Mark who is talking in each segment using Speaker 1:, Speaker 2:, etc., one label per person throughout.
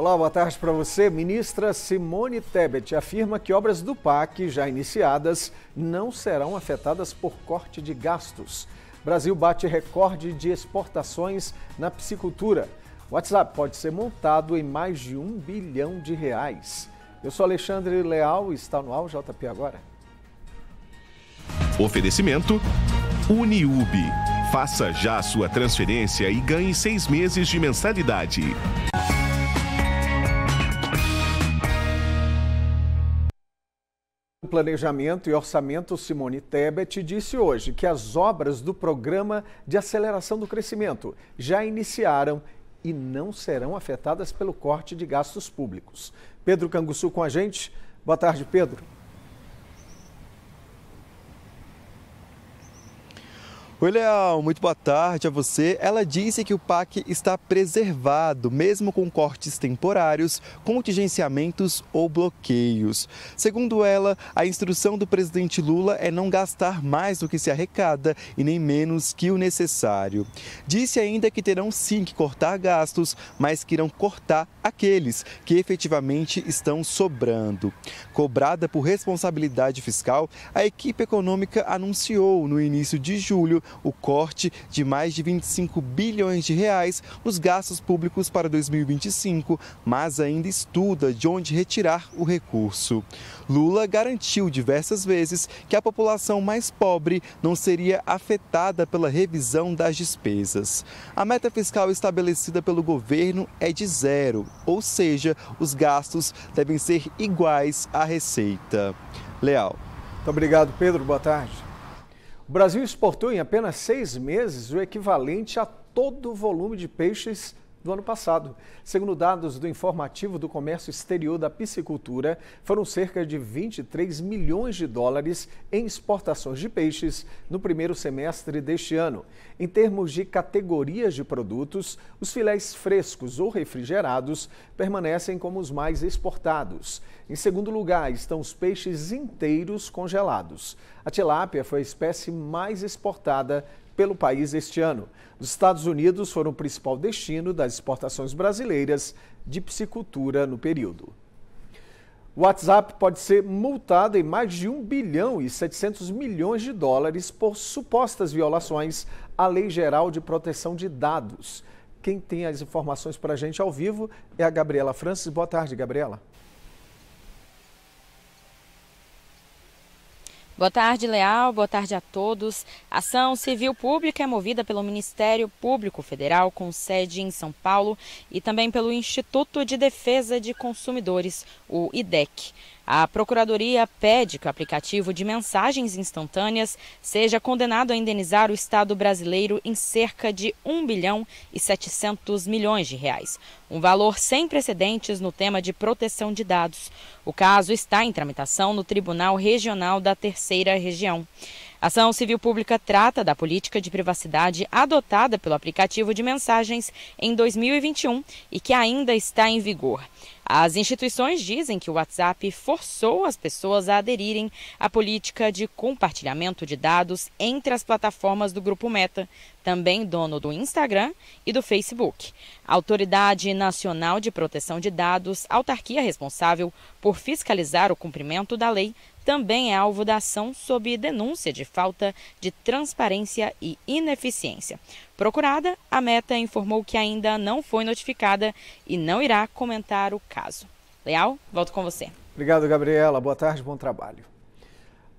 Speaker 1: Olá, boa tarde para você. Ministra Simone Tebet afirma que obras do PAC já iniciadas não serão afetadas por corte de gastos. Brasil bate recorde de exportações na piscicultura. WhatsApp pode ser montado em mais de um bilhão de reais. Eu sou Alexandre Leal e está no Al JP agora.
Speaker 2: Oferecimento Uniub. Faça já sua transferência e ganhe seis meses de mensalidade.
Speaker 1: Planejamento e Orçamento, Simone Tebet, disse hoje que as obras do Programa de Aceleração do Crescimento já iniciaram e não serão afetadas pelo corte de gastos públicos. Pedro Canguçu com a gente. Boa tarde, Pedro.
Speaker 2: Oi, Leal, muito boa tarde a você. Ela disse que o PAC está preservado, mesmo com cortes temporários, contingenciamentos ou bloqueios. Segundo ela, a instrução do presidente Lula é não gastar mais do que se arrecada e nem menos que o necessário. Disse ainda que terão sim que cortar gastos, mas que irão cortar aqueles que efetivamente estão sobrando. Cobrada por responsabilidade fiscal, a equipe econômica anunciou no início de julho o corte de mais de 25 bilhões de reais nos gastos públicos para 2025, mas ainda estuda de onde retirar o recurso. Lula garantiu diversas vezes que a população mais pobre não seria afetada pela revisão das despesas. A meta fiscal estabelecida pelo governo é de zero, ou seja, os gastos devem ser iguais à receita. Leal. Muito obrigado, Pedro. Boa tarde.
Speaker 1: O Brasil exportou em apenas seis meses o equivalente a todo o volume de peixes do ano passado. Segundo dados do informativo do comércio exterior da piscicultura, foram cerca de 23 milhões de dólares em exportações de peixes no primeiro semestre deste ano. Em termos de categorias de produtos, os filés frescos ou refrigerados permanecem como os mais exportados. Em segundo lugar estão os peixes inteiros congelados. A tilápia foi a espécie mais exportada pelo país este ano. Os Estados Unidos foram o principal destino das exportações brasileiras de piscicultura no período. O WhatsApp pode ser multado em mais de 1 bilhão e 700 milhões de dólares por supostas violações à Lei Geral de Proteção de Dados. Quem tem as informações para a gente ao vivo é a Gabriela Francis. Boa tarde, Gabriela.
Speaker 3: Boa tarde, Leal. Boa tarde a todos. ação civil pública é movida pelo Ministério Público Federal, com sede em São Paulo, e também pelo Instituto de Defesa de Consumidores, o IDEC. A Procuradoria pede que o aplicativo de mensagens instantâneas seja condenado a indenizar o Estado brasileiro em cerca de 1 bilhão e 700 milhões de reais, um valor sem precedentes no tema de proteção de dados. O caso está em tramitação no Tribunal Regional da Terceira Região. A ação civil pública trata da política de privacidade adotada pelo aplicativo de mensagens em 2021 e que ainda está em vigor. As instituições dizem que o WhatsApp forçou as pessoas a aderirem à política de compartilhamento de dados entre as plataformas do grupo Meta, também dono do Instagram e do Facebook. A Autoridade Nacional de Proteção de Dados, autarquia responsável por fiscalizar o cumprimento da lei, também é alvo da ação sob denúncia de falta de transparência e ineficiência. Procurada, a Meta informou que ainda não foi notificada e não irá comentar o caso. Leal, volto com você.
Speaker 1: Obrigado, Gabriela. Boa tarde, bom trabalho.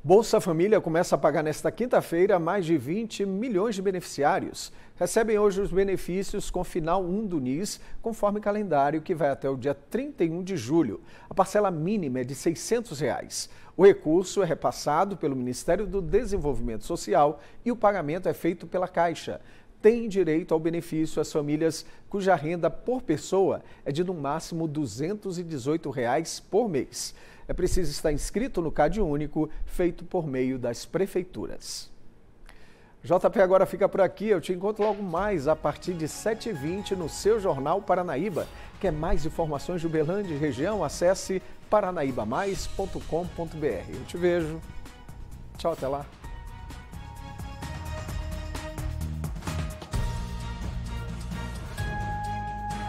Speaker 1: Bolsa Família começa a pagar nesta quinta-feira mais de 20 milhões de beneficiários. Recebem hoje os benefícios com final 1 do NIS, conforme calendário que vai até o dia 31 de julho. A parcela mínima é de R$ 600. Reais. O recurso é repassado pelo Ministério do Desenvolvimento Social e o pagamento é feito pela Caixa têm direito ao benefício as famílias cuja renda por pessoa é de no máximo R$ 218 por mês. É preciso estar inscrito no Cade Único, feito por meio das prefeituras. JP agora fica por aqui. Eu te encontro logo mais a partir de 7h20 no seu Jornal Paranaíba. Quer mais informações de Uberlândia e região? Acesse paranaíbamais.com.br. Eu te vejo. Tchau, até lá.